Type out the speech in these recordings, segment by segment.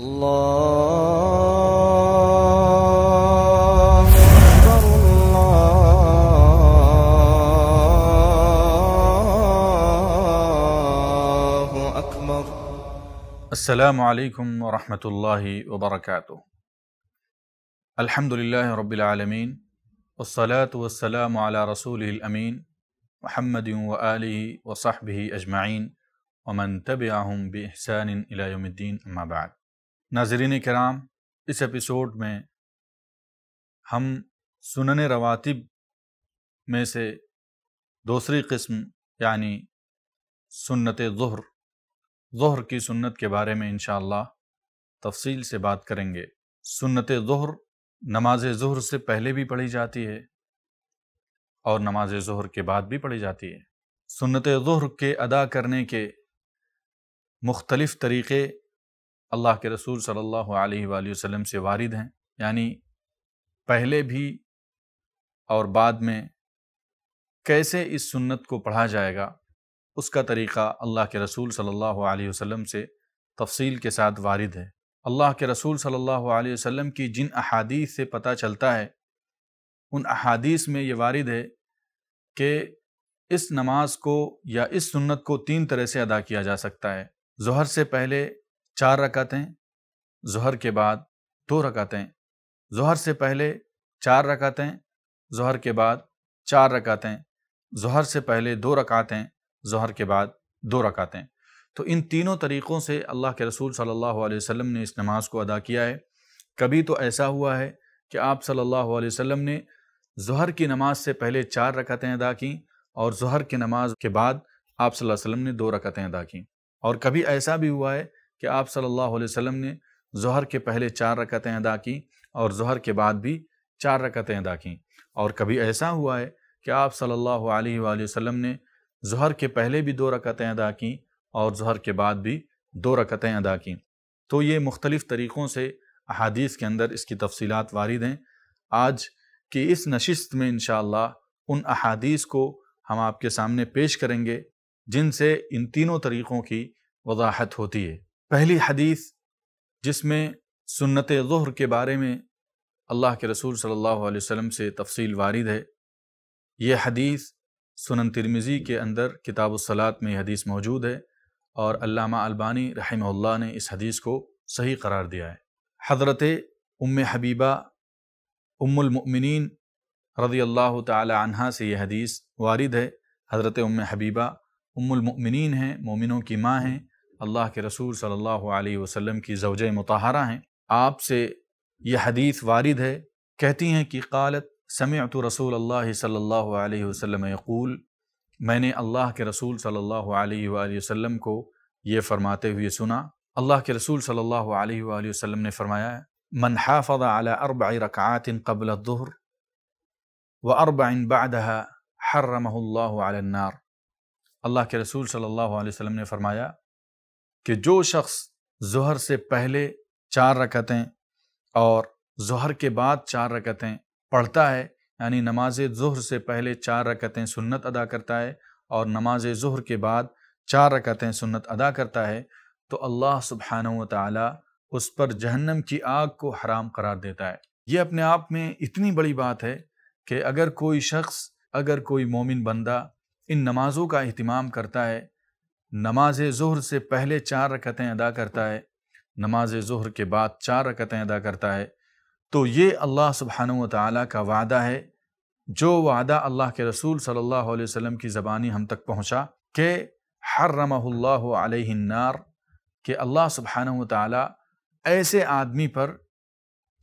الله أكبر الله أكبر السلام عليكم ورحمة الله وبركاته الحمد لله رب العالمين والصلاة والسلام على رسوله الأمين محمد وآله وصحبه أجمعين ومن تبعهم بإحسان إلى يوم الدين أما بعد नाजरीन कराम इस एपिसोड में हम सुनने रवातिब में से दूसरी किस्म यानी सुन्नत ज़हर ज़हर की सुन्नत के बारे में इन तफसील से बात करेंगे सुन्नत ज़हर नमाज ज़हर से पहले भी पढ़ी जाती है और नमाज ज़हर के बाद भी पढ़ी जाती है सुन्नत ज़हर के अदा करने के मुख्तलिफ़ तरीक़े अल्लाह के रसूल सल्लल्लाहु अलैहि वसल्लम से वारिद हैं यानी पहले भी और बाद में कैसे इस सुन्नत को पढ़ा जाएगा उसका तरीक़ा अल्लाह के रसूल सल्लल्लाहु अलैहि वसल्लम से तफसील के साथ वारिद है अल्लाह के रसूल सल्लल्लाहु अलैहि वसल्लम की जिन अहादीस से पता चलता है उन अहादीस में ये वारिद है कि इस नमाज को या इस सुन्नत को तीन तरह से अदा किया जा सकता है जहर से पहले चार रकातें जहर के बाद दो रकातें जहर से पहले चार रकातें जहर के बाद चार रकातें जहर से पहले दो रकातें जहर के बाद दो रकातें तो इन तीनों तरीक़ों से अल्लाह के रसूल सल्लल्लाहु अलैहि वसल्लम ने इस नमाज को अदा किया है कभी तो ऐसा हुआ है कि आप सल्लल्लाहु अलैहि वसल्लम ने जहर की नमाज से पहले चार रकतें अदा की और जहर की नमाज के बाद आप सल्लल्लाहु अलैहि वसल्लम ने दो रकतें अदा की और कभी ऐसा भी हुआ है कि आप सल्लल्लाहु अलैहि वसल्लम ने जहर के पहले चार रकतें अदा की और जहर के बाद भी चार रकतें अदा की और कभी ऐसा हुआ है कि आप सल्लल्लाहु अलैहि वसल्लम ने जहर के पहले भी दो रकतें अदा की और जहर के बाद भी दो रकतें अदा की तो ये मुख्तलिफ़ तरीक़ों से अहादीस के अंदर इसकी तफसीत वारद हैं आज की इस नशस्त में इन उन अहादीस को हम आपके सामने पेश करेंगे जिनसे इन तीनों तरीक़ों की वजाहत होती है पहली हदीस जिसमें सुन्नत ज़ुहर के बारे में अल्लाह के रसूल सल्लल्लाहु अलैहि वसल्लम से तफसील वारिद है यह हदीस सुनन तिरमिज़ी के अंदर किताब सलात में हदीस मौजूद है और अल्लामा अल्बानी रहमल्ला ने इस हदीस को सही करार दिया है हज़रत उम हबीबा उम्मिन रज़ी अल्लाह तहा से यह हदीस वारिद है हज़रत उम हबीबा उम्मिन हैं मोमिनों की माँ हैं अल्लाह के रसूल सल्लल्लाहु अलैहि वसल्लम की जवज मतहरा हैं आपसे यह हदीस वारिद है कहती हैं कि कालत समत रसूल अल्लाह सल्लल्लाहु अलैहि वसल्लम यकूल मैंने अल्लाह के रसूल सल्लल्लाहु अलैहि वसल्लम को ये फरमाते हुए सुना अल्लाह के रसूल सल्लल्लाहु अलैहि वसल्लम ने फरमाया मन हाफ़ अला अरब रकातिन कबल दुहर व अरबाइन बदहा हर्रमल्लानार अल्लाह के रसूल सल्लल्लाहु अलैहि वसल्लम ने फरमाया कि जो शख्स जहर से पहले चार रकतें और जहर के बाद चार रकतें पढ़ता है यानी नमाज जहर से पहले चार रकतें सुन्नत अदा करता है और नमाज जहर के बाद चार रकतें सुन्नत अदा करता है तो अल्लाह सुबहान ताली उस पर जहन्नम की आग को हराम करार देता है ये अपने आप में इतनी बड़ी बात है कि अगर कोई शख्स अगर कोई मोमिन बंदा इन नमाज़ों का अहतमाम करता है नमाज ज़ुहर से पहले चार रकतें अदा करता है नमाज ज़ुहर के बाद चार रकतें अदा करता है तो ये अल्लाह सुबहान तला का वादा है जो वादा अल्लाह के रसूल सल्लल्लाहु अलैहि वसल्लम की ज़बानी हम तक पहुँचा के हर रमल्लार के अल्लाह सुबहान तसे ऐसे आदमी पर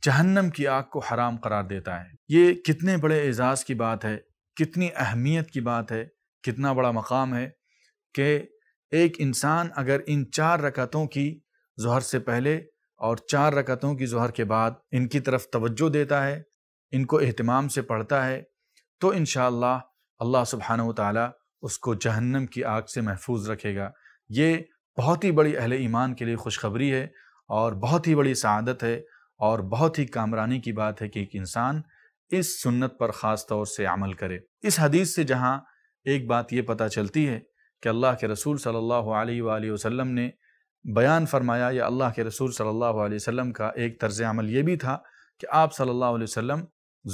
जहन्नम की आग को हराम करार देता है ये कितने बड़े एज़ाज़ की बात है कितनी अहमियत की बात है कितना बड़ा मकाम है कि एक इंसान अगर इन चार रकतों की जहर से पहले और चार रकतों की जहर के बाद इनकी तरफ तवज्जो देता है इनको अहतमाम से पढ़ता है तो इन अल्लाह सुबहान ताली उसको जहन्नम की आग से महफूज रखेगा ये बहुत ही बड़ी अहल ईमान के लिए खुशखबरी है और बहुत ही बड़ी सआदत है और बहुत ही कामरानी की बात है कि एक इंसान इस सुन्नत पर ख़ास तौर से अमल करे इस हदीस से जहाँ एक बात ये पता चलती है कि अल्लाह के रसूल सल्लल्लाहु अलैहि वसल्लम ने बयान फरमाया या अल्लाह के रसूल सल्लल्लाहु अलैहि वसल्लम का एक तर्ज अमल ये भी था कि आप सल्लल्लाहु अलैहि वसल्लम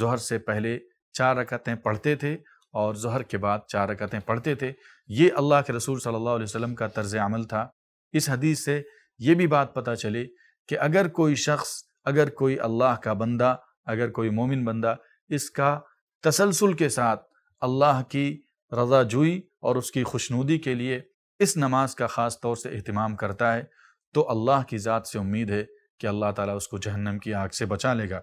जहर से पहले चार रकतें पढ़ते थे और जहर के बाद चार रकतें पढ़ते थे ये अल्लाह के रसूल सल्लल्लाहु अलैहि वसल्लम का तर्ज अमल था इस हदीस से ये भी बात पता चली कि अगर कोई शख्स अगर कोई अल्लाह का बंदा अगर कोई मोमिन बंदा इसका तसलसल के साथ अल्लाह की रज़ा जुई और उसकी खुशनूदी के लिए इस नमाज का ख़ास तौर से अहतमाम करता है तो अल्लाह की ज़ात से उम्मीद है कि अल्लाह ताला उसको जहन्नम की आग से बचा लेगा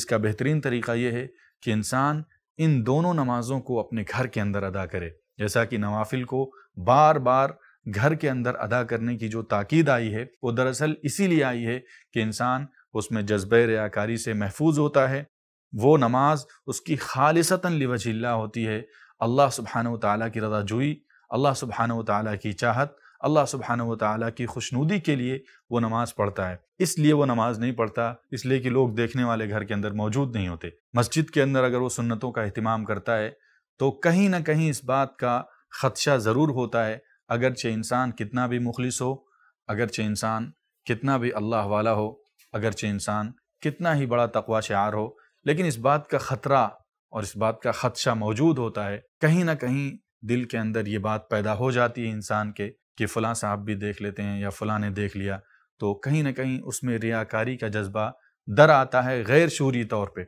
इसका बेहतरीन तरीका यह है कि इंसान इन दोनों नमाज़ों को अपने घर के अंदर अदा करे जैसा कि नवाफिल को बार बार घर के अंदर अदा करने की जो ताकीद आई है वो दरअसल इसीलिए आई है कि इंसान उसमें जज्ब रयाकारी से महफूज होता है वो नमाज उसकी खालिशता लिवजिल्ला होती है अल्लाह सुबहान ताली की रजा जोई अल्लाह सुबहान ताली की चाहत अल्लाह सुबहान ताली की खुशनूदी के लिए वो नमाज़ पढ़ता है इसलिए वो नमाज़ नहीं पढ़ता इसलिए कि लोग देखने वाले घर के अंदर मौजूद नहीं होते मस्जिद के अंदर अगर वो सुन्नतों का अहतमाम करता है तो कहीं ना कहीं इस बात का खदशा ज़रूर होता है अगरचे इंसान कितना भी मुखलिस हो अगरचे इंसान कितना भी अल्लाह वाला हो अगरचे इंसान कितना ही बड़ा तकवा शार हो लेकिन इस बात का ख़तरा और इस बात का खदशा मौजूद होता है कहीं ना कहीं दिल के अंदर ये बात पैदा हो जाती है इंसान के कि फ़लाँ साहब भी देख लेते हैं या फ़लाँ ने देख लिया तो कहीं ना कहीं उसमें रियाकारी का जज्बा दर आता है गैर शूरी तौर पे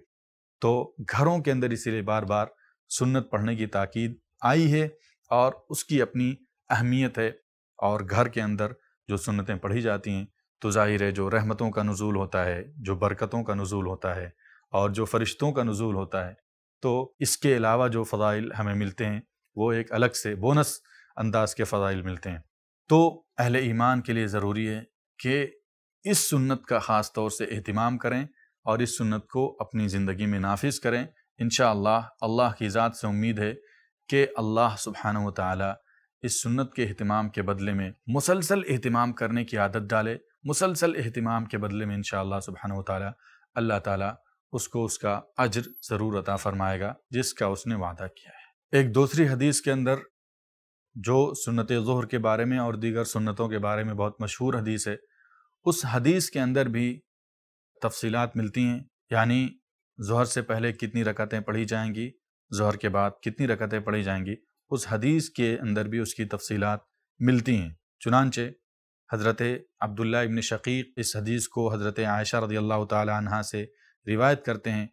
तो घरों के अंदर इसीलिए बार बार सुन्नत पढ़ने की ताकीद आई है और उसकी अपनी अहमियत है और घर के अंदर जो सुन्नतें पढ़ी जाती हैं तो जाहिर है जो रहमतों का नज़ूल होता है जो बरकतों का नज़ूल होता है और जो फरिश्तों का नज़ूल होता है तो इसके अलावा जो फ़ाइल हमें मिलते हैं वो एक अलग से बोनस अंदाज के फ़ाइल मिलते हैं तो अहल ईमान के लिए ज़रूरी है कि इस सुन्नत का ख़ास तौर से अहतमाम करें और इस सुन्नत को अपनी ज़िंदगी में नाफिज करें इन अल्लाह की ज़ात से उम्मीद है कि अल्लाह सुबहान ताली इस सुन्नत के अहतमाम के बदले में मुसलसल अहतमाम करने की आदत डाले मुसलसल अहतमाम के बदले में इन शाह सुबहान ताली अल्लाह ताली उसको उसका अज्र ज़रूर अता फरमाएगा जिसका उसने वादा किया है एक दूसरी हदीस के अंदर जो सुन्नत ज़ुहर के बारे में और दीगर सुन्नतों के बारे में बहुत मशहूर हदीस है उस हदीस के अंदर भी तफसीलात मिलती हैं यानी जहर से पहले कितनी रकतें पढ़ी जाएंगी जहर के बाद कितनी रकतें पढ़ी जाएंगी उस हदीस के अंदर भी उसकी तफसीलात मिलती हैं चुनानचे हज़रत अब्दुल्ला इबन शकीक इस हदीस को हज़रत आयशा रदी अल्लाह तह से रिवायत करते हैं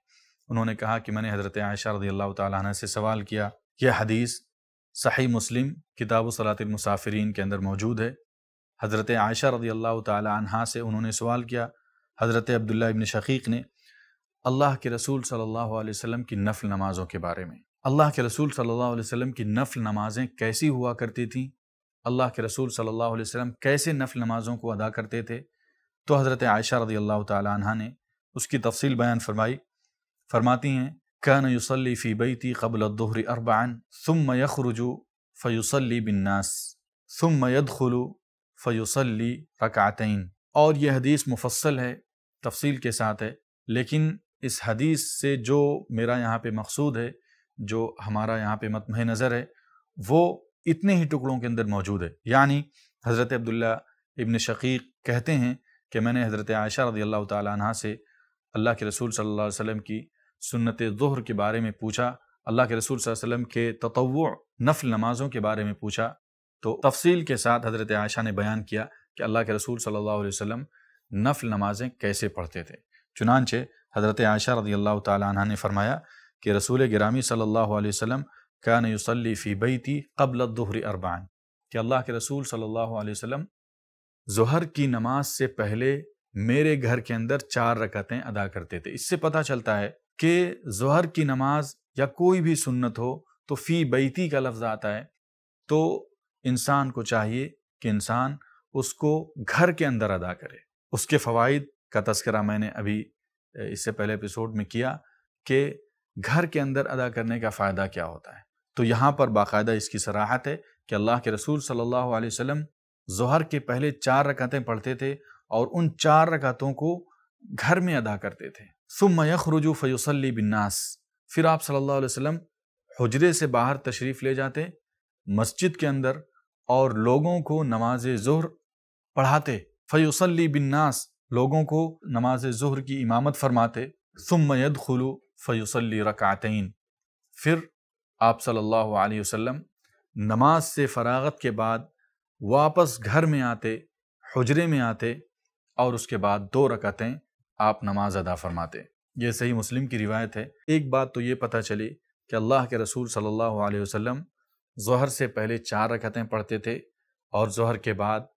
उन्होंने कहा कि मैंने हज़रत आयशा रदी अल्लाह तह से सवाल किया यह हदीस सही मुस्लिम किताब सलातमसाफरीन के अंदर मौजूद है हज़रत आयशा रदी अल्लाह तह से उन्होंने सवाल किया हज़रत अब्दुल्ला इबन शकीक ने अल्लाह के रसूल सल्लल्लाहु अलैहि वसल्लम की नफल नमाज़ों के बारे में अल्लाह के रसूल सल्लल्लाहु अलैहि वसल्लम की नफल नमाज़ें कैसी हुआ करती थीं अल्लाह के रसूल सल्लल्लाहु अलैहि वसल्लम कैसे नफल नमाज़ों को अदा करते थे तो हज़रत आयशा रदी अल्लाह तह ने उसकी तफसील बयान फरमाई फरमाती हैं कान युसली फ़ी थी कबल दोहरी अरबान सुम यखरुजू फ़युसली बिन्नास सुम यदखलु फ़युसली रकातन और यह हदीस मुफसल है तफसील के साथ है लेकिन इस हदीस से जो मेरा यहाँ पे मकसूद है जो हमारा यहाँ पे मतमह नज़र है वो इतने ही टुकड़ों के अंदर मौजूद है यानी हज़रत अब्दुल्ला इबन शकीक कहते हैं कि मैंने हज़रत आयशा रदी अल्लाह तह से अल्लाह के रसूल सल्लल्लाहु अलैहि वसल्लम की सुन्नत ज़हर के बारे में पूछा अल्लाह के रसूल वसल्लम के तत्व नफल नमाज़ों के बारे में पूछा तो तफसील के साथ हज़रत आयशा ने बयान किया कि अल्लाह के रसूल सल्लल्लाहु अलैहि वसल्लम नफल नमाज़ें कैसे पढ़ते थे चुनानचे हज़रत आयशा रदी अल्लाह तह ने फरमाया कि रसूल ग्रामी सल्ला वसम कान युसली फ़ी बई थी कबल दोहरी अरबान कि अल्लाह के रसूल सल्ला वसम जहर की नमाज से पहले मेरे घर के अंदर चार रकतें अदा करते थे इससे पता चलता है कि जहर की नमाज या कोई भी सुन्नत हो तो फ़ी बैती का लफ्ज़ आता है तो इंसान को चाहिए कि इंसान उसको घर के अंदर अदा करे उसके फ़वाद का तस्करा मैंने अभी इससे पहले एपिसोड में किया कि घर के अंदर अदा करने का फ़ायदा क्या होता है तो यहाँ पर बाकायदा इसकी सराहत है कि अल्लाह के रसूल सल्लल्लाहु अलैहि वसल्लम जहर के पहले चार रकतें पढ़ते थे और उन चार रकातों को घर में अदा करते थे सुम यखरुजू फ़युसली बिन्नास फिर आप सल्लल्लाहु अलैहि वसल्लम हजरे से बाहर तशरीफ़ ले जाते मस्जिद के अंदर और लोगों को नमाज जहर पढ़ाते फ़युसली बिन्नास लोगों को नमाज जहर की इमामत फरमाते सुम यद खुलु फ़युसली रकातन फिर आप सल्लल्लाहु अलैहि वसल्लम नमाज से फरागत के बाद वापस घर में आते हजरे में आते और उसके बाद दो रकतें आप नमाज अदा फरमाते ये सही मुस्लिम की रिवायत है एक बात तो ये पता चली कि अल्लाह के रसूल सल्लल्लाहु अलैहि वसल्लम जहर से पहले चार रकतें पढ़ते थे और जहर के बाद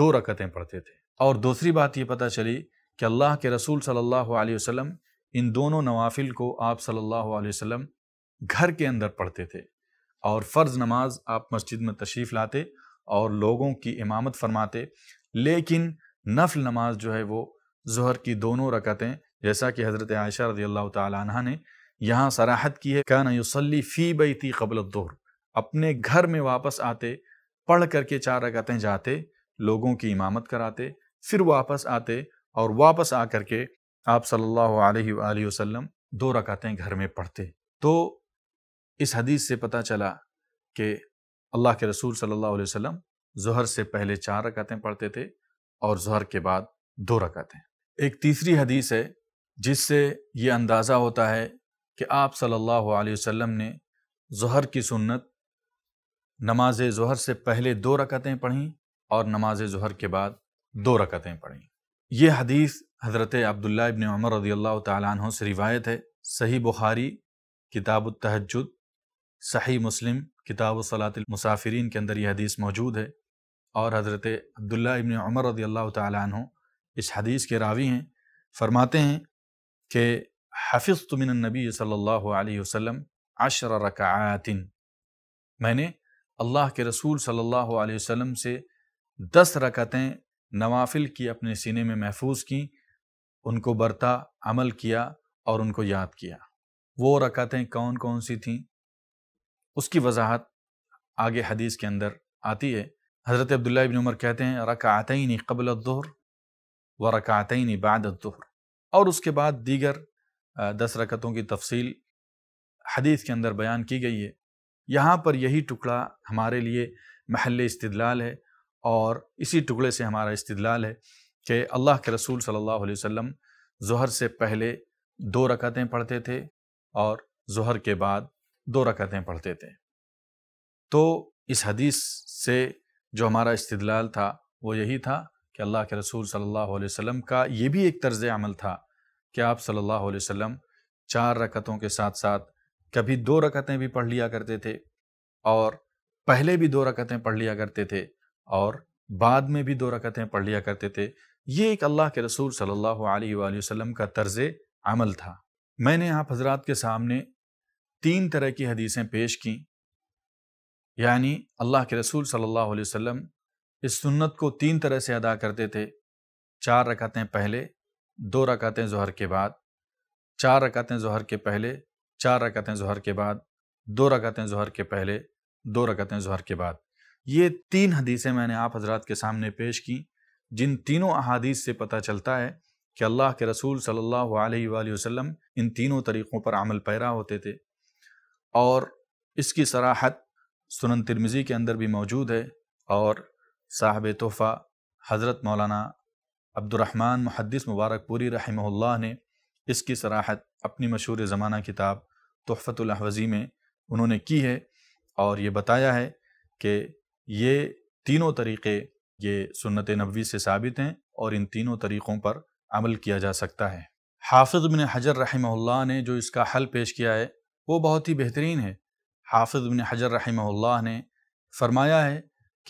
दो रकतें पढ़ते थे और दूसरी बात ये पता चली कि अल्लाह के रसूल सल्लल्लाहु अलैहि वसल्लम इन दोनों नवाफिल को आप सल्लल्लाहु अलैहि वसल्लम घर के अंदर पढ़ते थे और फ़र्ज़ नमाज आप मस्जिद में तशरीफ़ लाते और लोगों की इमामत फरमाते लेकिन नफल नमाज जो है वो जहर की दोनों रकतें जैसा कि हज़रत आयशा रजी अल्लाह तह ने यहाँ सराहत की है क्या नसली फ़ी बई थी कबल दोहर अपने घर में वापस आते पढ़ करके चार रकतें जाते लोगों की इमामत कराते फिर वापस आते और वापस आ करके आप सल्ला वसम दो रकतें घर में पढ़ते तो इस हदीस से पता चला कि अल्लाह के रसूल सल्ला वसम जहर से पहले चार रकतें पढ़ते थे और जहर के बाद दो रकतें एक तीसरी हदीस है जिससे ये अंदाज़ा होता है कि आप सल्लल्लाहु अलैहि वसल्लम ने जहर की सुन्नत नमाज जहर से पहले दो रकतें पढ़ीं और नमाज जहर के बाद दो रकतें पढ़ीं ये हदीस हज़रत अब्दुल्ला इबन उमर रदी अल्लाह से रिवायत है सही बुखारी किताब तहजद सही मुस्लिम किताब सलात मुसाफरीन के अंदर यह हदीस मौजूद है और हज़रत अब्दुल्ला इबन उमर रदी अल्लाह तु इस हदीस के रावी हैं फरमाते हैं कि हफिज़ तुमिन नबी सल्लल्लाहु अलैहि वसल्लम अशर रकातिन मैंने अल्लाह के रसूल सल्लल्लाहु अलैहि वसल्लम से दस रकतें नवाफिल की अपने सीने में महफूज की उनको बरता अमल किया और उनको याद किया वो रकतें कौन कौन सी थीं उसकी वजाहत आगे हदीस के अंदर आती है हज़रत अब्दुल्ला उमर कहते हैं रकातनी कबल दोहर व रकातनी बाद दोहर और उसके बाद दीगर दस रकतों की तफसील हदीस के अंदर बयान की गई है यहाँ पर यही टुकड़ा हमारे लिए महल इस्तलाल है और इसी टुकड़े से हमारा इस्तलाल है कि अल्लाह के रसूल सल्लल्लाहु अलैहि वसल्लम जहर से पहले दो रकतें पढ़ते थे और जहर के बाद दो रकतें पढ़ते थे तो इस हदीस से जो हमारा इस्तलाल था वो यही था कि अल्लाह के रसूल सल्लल्लाहु अलैहि वसल्लम का ये भी एक तर्ज अमल था कि आप सल्लल्लाहु अलैहि वसल्लम चार रकतों के साथ साथ कभी दो रकतें भी पढ़ लिया करते थे और पहले भी दो रकतें पढ़ लिया करते थे और बाद में भी दो रकतें पढ़ लिया करते थे ये एक अल्लाह के रसूल सल्लल्लाहु अलैहि वसल्लम का तर्ज अमल था मैंने आप हजरात के सामने तीन तरह की हदीसें पेश की यानी अल्लाह के रसूल सल्लल्लाहु अलैहि वसल्लम इस सुन्नत को तीन तरह से अदा करते थे चार रकातें पहले दो रकातें जहर के बाद चार रकातें जहर के पहले चार रकातें जहर के बाद दो रकातें जहर के पहले दो रकातें जहर के बाद ये तीन हदीसें मैंने आप हजरात के सामने पेश की जिन तीनों अहादीस से पता चलता है कि अल्लाह के रसूल सल्लल्लाहु अलैहि वसल्लम इन तीनों तरीक़ों पर अमल पैरा होते थे और इसकी सराहत सुनन तिरमिज़ी के अंदर भी मौजूद है और साहब तोहफ़ा हज़रत मौलाना अब्दुलरहमान मुहदस मुबारकपुरी रहमल्ला ने इसकी सराहत अपनी मशहूर ज़माना किताब तहफ़तलहवज़ी में उन्होंने की है और ये बताया है कि ये तीनों तरीक़े ये सुनत नबी से साबित हैं और इन तीनों तरीक़ों पर अमल किया जा सकता है हाफिज़ बिन हजर रहमल्ला ने जो इसका हल पेश किया है वो बहुत ही बेहतरीन है हाफिज बिन हजर रहीमल्ला ने फरमाया है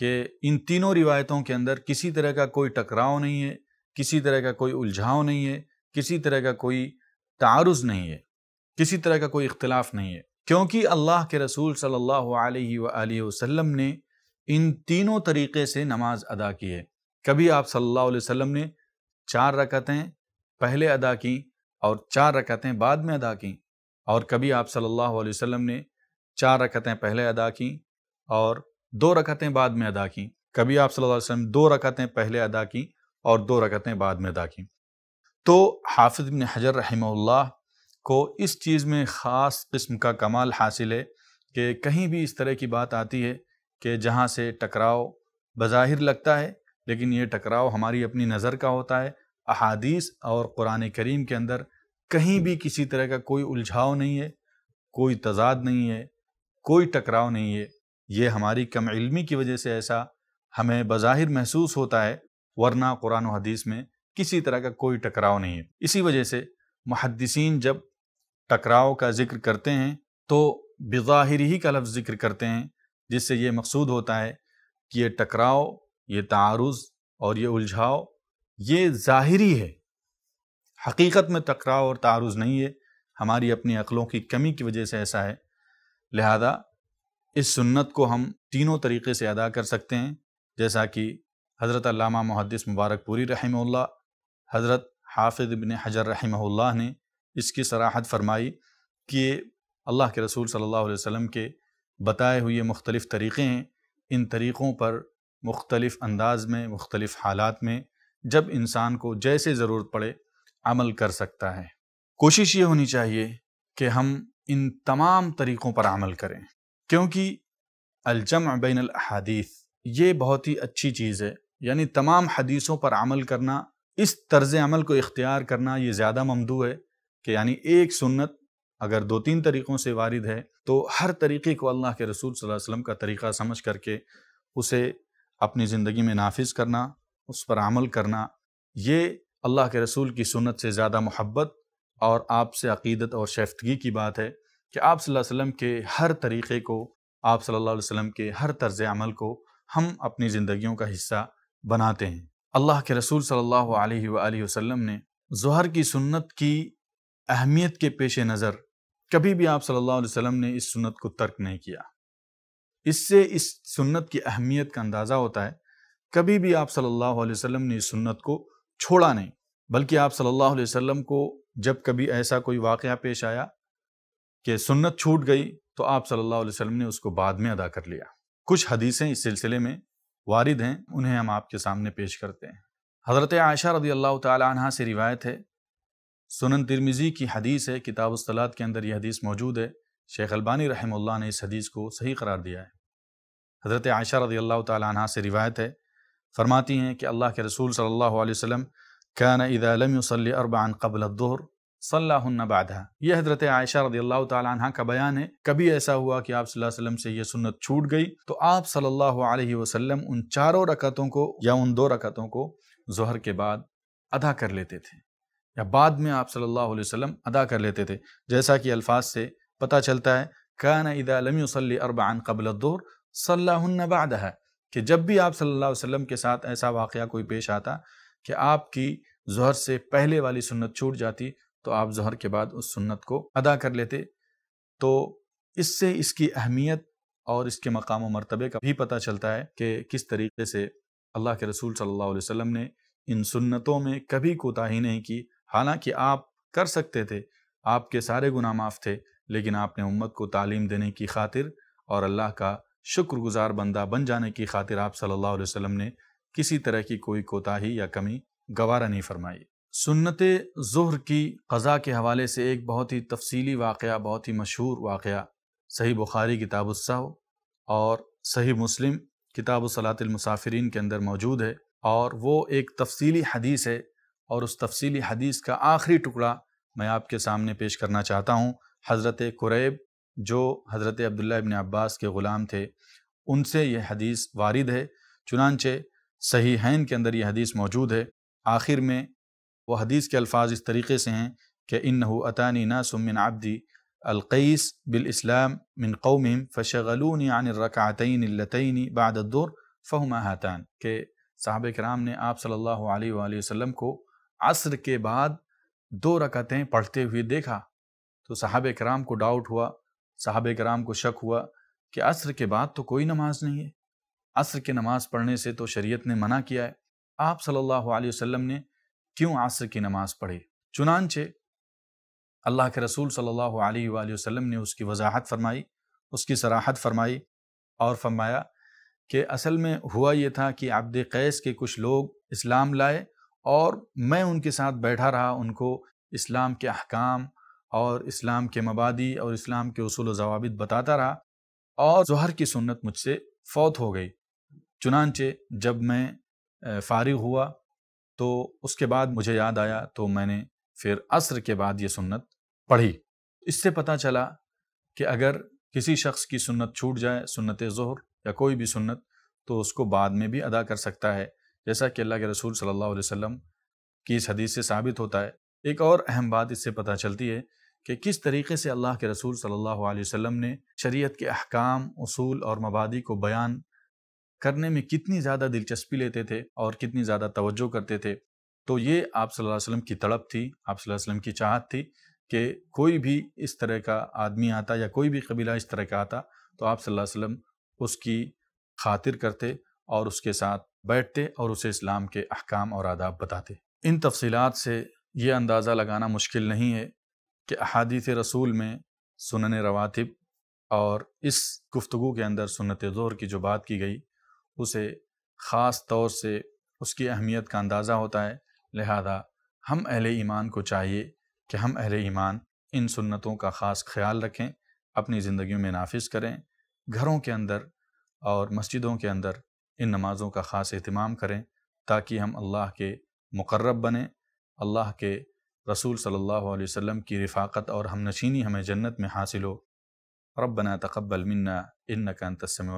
कि इन तीनों रिवायतों के अंदर किसी तरह का कोई टकराव नहीं है किसी तरह का कोई उलझाव नहीं है किसी तरह का कोई तारुज़ नहीं है किसी तरह का कोई इख्तलाफ नहीं है क्योंकि अल्लाह के रसूल सल्लल्लाहु अलैहि वसल्लम ने इन तीनों तरीक़े से नमाज अदा की है कभी आप सल्लल्लाहु अलैहि वसल्लम ने चार रकतें पहले अदा की और चार रकतें बाद में अदा की और कभी आप सल्लल्लाहु अलैहि वसल्लम ने चार रकतें पहले अदा की और दो रकतें बाद में अदा की कभी आप सल्लल्लाहु अलैहि वसल्लम दो रकतें पहले अदा की और दो रकतें बाद में अदा की तो हाफिज इबन हजर रहीमल्ला को इस चीज़ में ख़ास किस्म का कमाल हासिल है कि कहीं भी इस तरह की बात आती है कि जहाँ से टकराव बज़ाहिर लगता है लेकिन ये टकराव हमारी अपनी नज़र का होता है अहादीस और क़ुरान करीम के अंदर कहीं भी किसी तरह का कोई उलझाव नहीं है कोई तजाद नहीं है कोई टकराव नहीं है ये हमारी कम इल्मी की वजह से ऐसा हमें बज़ाहिर महसूस होता है वरना कुरान और हदीस में किसी तरह का कोई टकराव नहीं है इसी वजह से मुहदसिन जब टकराव का जिक्र करते हैं तो बज़ाहिर ही का लफ्ज़ जिक्र करते हैं जिससे ये मकसूद होता है कि ये टकराव ये तारुज़ और ये उलझाव ये ज़ाहिरी है हकीकत में टकराव और तारुज़ नहीं है हमारी अपनी अक़लों की कमी की वजह से ऐसा है लिहाजा इस सुन्नत को हम तीनों तरीके से अदा कर सकते हैं जैसा कि हज़रत अल्लामा मुहद्दिस मुबारकपुरी रहमल्ला हज़रत हाफिज बिन हजर रहमल्ला ने इसकी सराहत फरमाई कि अल्लाह के रसूल सल्लल्लाहु अलैहि वसल्लम के बताए हुए मुख्तलिफ़ तरीक़े हैं इन तरीक़ों पर मुख्तलिफ़ अंदाज में मुख्तलिफ़ हालात में जब इंसान को जैसे ज़रूरत पड़े अमल कर सकता है कोशिश ये होनी चाहिए कि हम इन तमाम तरीक़ों पर अमल करें क्योंकि अलजम बैन अहादीस ये बहुत ही अच्छी चीज़ है यानी तमाम हदीसों पर अमल करना इस तर्ज अमल को इख्तियार करना ये ज़्यादा ममदू है कि यानी एक सुन्नत अगर दो तीन तरीक़ों से वारद है तो हर तरीक़े को अल्लाह के रसूल वसम का तरीक़ा समझ करके उसे अपनी ज़िंदगी में नाफिज करना उस पर अमल करना ये अल्लाह के रसूल की सुनत से ज़्यादा मोहब्बत और आपसे अकीदत और शैफ्तगी की बात है कि आप सल्लल्लाहु अलैहि वसल्लम के हर तरीक़े को आप सल्लल्लाहु अलैहि वसल्लम के हर तर्ज अमल को हम अपनी ज़िंदगियों का हिस्सा बनाते हैं अल्लाह के रसूल सल्लल्लाहु अलैहि वसल्लम ने जहर की सुन्नत की अहमियत के पेश नज़र कभी भी आप सल्लल्लाहु अलैहि वसल्लम ने इस सुन्नत को तर्क नहीं किया इससे इस सुन्नत की अहमियत का अंदाज़ा होता है कभी भी आप सल्लल्लाहु अलैहि वसल्लम ने इस सुन्नत को छोड़ा नहीं बल्कि आप सल्लल्लाहु अलैहि वसल्लम को जब कभी ऐसा कोई वाक़ पेश आया कि सुन्नत छूट गई तो आप सल्लल्लाहु अलैहि वसल्लम ने उसको बाद में अदा कर लिया कुछ हदीसें इस सिलसिले में वारिद हैं उन्हें हम आपके सामने पेश करते हैं हज़रत आयशा रदी अल्लाह तहा से रिवायत है सुनन तिरमिज़ी की हदीस है किताब सलात के अंदर यह हदीस मौजूद है शेख अलबानी रहमुल्लाह ने इस हदीस को सही करार दिया है हज़रत आयशा रदी अल्लाह तहा से रिवायत है फरमाती हैं कि अल्लाह के रसूल सल्लल्लाहु अलैहि वसल्लम कान इदा लम युसली अरबान कबल दोहर सल्लाहन बाधा यह हजरत आयशा रदी अल्लाह तह का बयान है कभी ऐसा हुआ कि आप वसल्लम से यह सुन्नत छूट गई तो आप सल्लल्लाहु अलैहि वसल्लम उन चारों रकतों को या उन दो रकतों को जहर के बाद अदा कर लेते थे या बाद में आप सल्लल्लाहु अलैहि वसल्लम अदा कर लेते थे जैसा कि अल्फाज से पता चलता है कान इदा लमसली अरबान कबल दोर सल्लाहन बादह कि जब भी आप सल्लल्लाहु अलैहि वसल्लम के साथ ऐसा वाक़ कोई पेश आता कि आपकी जहर से पहले वाली सुन्नत छूट जाती तो आप जहर के बाद उस सुन्नत को अदा कर लेते तो इससे इसकी अहमियत और इसके मकाम व मरतबे का भी पता चलता है कि किस तरीके से अल्लाह के रसूल सल्लल्लाहु अलैहि वसल्लम ने इन सुन्नतों में कभी कोताही नहीं की हालांकि आप कर सकते थे आपके सारे गुनाह माफ़ थे लेकिन आपने उम्मत को तालीम देने की खातिर और अल्लाह का शुक्रगुजार बंदा बन जाने की खातिर आप सल्लल्लाहु अलैहि वसल्लम ने किसी तरह की कोई कोताही या कमी गवारा नहीं फरमाई सुन्नत ज़ुहर की क़ज़ा के हवाले से एक बहुत ही तफसीली वाक़ बहुत ही मशहूर वाक़ सही बुखारी किताबुस्सा और सही मुस्लिम किताब के अंदर मौजूद है और वो एक तफसीली हदीस है और उस तफसीली हदीस का आखिरी टुकड़ा मैं आपके सामने पेश करना चाहता हूँ हज़रत कुरैब जो हज़रत अब्दुल्ला इबन अब्बास के ग़ुलाम थे उनसे यह हदीस वारिद है चुनानचे सही हैन के अंदर यह हदीस मौजूद है आखिर में वह हदीस के अल्फाज इस तरीके से हैं कि इन अतानी नासमिन आबदी अलकैस इस्लाम मिन कौमिम फ़शलून आनरकातन लतनी बदुर फ़हमा के साहब कराम ने आप सल्लल्लाहु अलैहि वसल्लम को असर के बाद दो रकतें पढ़ते हुए देखा तो साहब कराम को डाउट हुआ साहब कराम को शक हुआ कि असर के बाद तो कोई नमाज नहीं है असर के नमाज पढ़ने से तो शरीयत ने मना किया है आप सल्लल्लाहु अलैहि वसल्लम ने क्यों आसर की नमाज पढ़ी चुनानचे अल्लाह के रसूल सल्लल्लाहु अलैहि वसल्लम ने उसकी वजाहत फरमाई उसकी सराहत फरमाई और फरमाया कि असल में हुआ ये था कि आबद कैस के कुछ लोग इस्लाम लाए और मैं उनके साथ बैठा रहा उनको इस्लाम के अहकाम और इस्लाम के मबादी और इस्लाम के असूल जवाबित बताता रहा और जहर की सुन्नत मुझसे फौत हो गई चुनानचे जब मैं फ़ारिग हुआ तो उसके बाद मुझे याद आया तो मैंने फिर असर के बाद ये सुन्नत पढ़ी इससे पता चला कि अगर किसी शख्स की सुन्नत छूट जाए सुन्नत ज़हर या कोई भी सुन्नत तो उसको बाद में भी अदा कर सकता है जैसा कि अल्लाह के रसूल सल्लल्लाहु अलैहि वसल्लम की इस हदीस से साबित होता है एक और अहम बात इससे पता चलती है कि किस तरीके से अल्लाह के रसूल सल्लल्लाहु अलैहि वसल्लम ने शरीयत के अहकाम उसूल और मबादी को बयान करने में कितनी ज़्यादा दिलचस्पी लेते थे और कितनी ज़्यादा तवज्जो करते थे तो ये आप सल्लल्लाहु अलैहि वसल्लम की तड़प थी आप सल्लल्लाहु अलैहि वसल्लम की चाहत थी कि कोई भी इस तरह का आदमी आता या कोई भी कबीला इस तरह का आता तो आप सल्लल्लाहु अलैहि वसल्लम उसकी खातिर करते और उसके साथ बैठते और उसे इस्लाम के अहकाम और आदाब बताते इन तफसीलात से ये अंदाज़ा लगाना मुश्किल नहीं है कि अहादीत रसूल में सुनन रवातिब और इस गुफ्तु के अंदर सुनत ज़ोहर की जो बात की गई उसे ख़ास तौर से उसकी अहमियत का अंदाज़ा होता है लिहाजा हम अहल ईमान को चाहिए कि हम अहल ईमान इन सुन्नतों का ख़ास ख्याल रखें अपनी ज़िंदगी में नाफिज करें घरों के अंदर और मस्जिदों के अंदर इन नमाज़ों का ख़ास अहतमाम करें ताकि हम अल्लाह के मुकर्रब बने अल्लाह के रसूल सल्लल्लाहु अलैहि वसल्लम की रफ़ाक़त और हम नशीनी हमें जन्नत में हासिल हो रबना तकबल मन्ना इन का तस्म